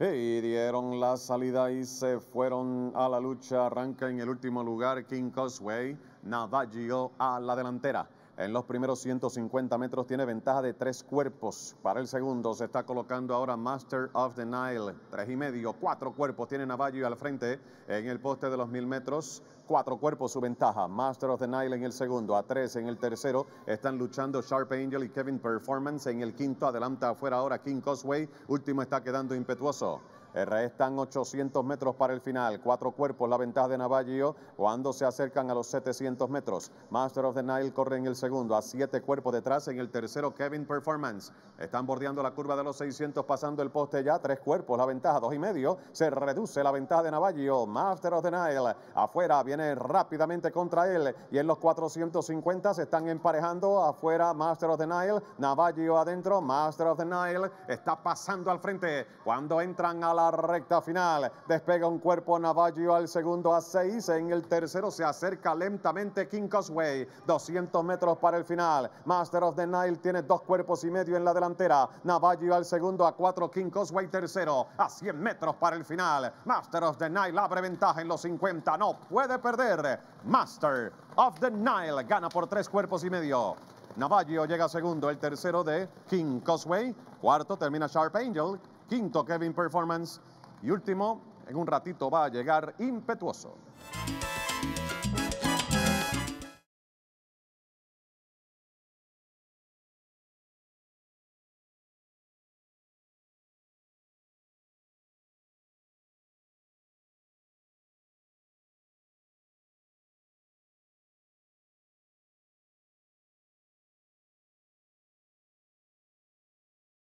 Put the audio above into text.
Y dieron la salida y se fueron a la lucha. Arranca en el último lugar King Cosway. llegó a la delantera. En los primeros 150 metros tiene ventaja de tres cuerpos. Para el segundo se está colocando ahora Master of the Nile. Tres y medio, cuatro cuerpos tiene Navallo al frente en el poste de los mil metros. Cuatro cuerpos su ventaja. Master of the Nile en el segundo, a tres en el tercero. Están luchando Sharp Angel y Kevin Performance en el quinto. Adelanta afuera ahora King Cosway. Último está quedando impetuoso. Restan 800 metros para el final. Cuatro cuerpos la ventaja de Navallo. cuando se acercan a los 700 metros. Master of the Nile corre en el segundo. A siete cuerpos detrás en el tercero Kevin Performance. Están bordeando la curva de los 600 pasando el poste ya. Tres cuerpos la ventaja. Dos y medio. Se reduce la ventaja de Navallo. Master of the Nile afuera. Viene rápidamente contra él. Y en los 450 se están emparejando afuera Master of the Nile. Navallo adentro. Master of the Nile está pasando al frente. Cuando entran a la recta final. Despega un cuerpo Navajo al segundo a seis En el tercero se acerca lentamente King Cosway. 200 metros para el final. Master of the Nile tiene dos cuerpos y medio en la delantera. Navajo al segundo a cuatro King Cosway tercero a 100 metros para el final. Master of the Nile abre ventaja en los 50. No puede perder. Master of the Nile gana por tres cuerpos y medio. Navajo llega segundo, el tercero de King Cosway, cuarto termina Sharp Angel, Quinto, Kevin Performance. Y último, en un ratito va a llegar impetuoso.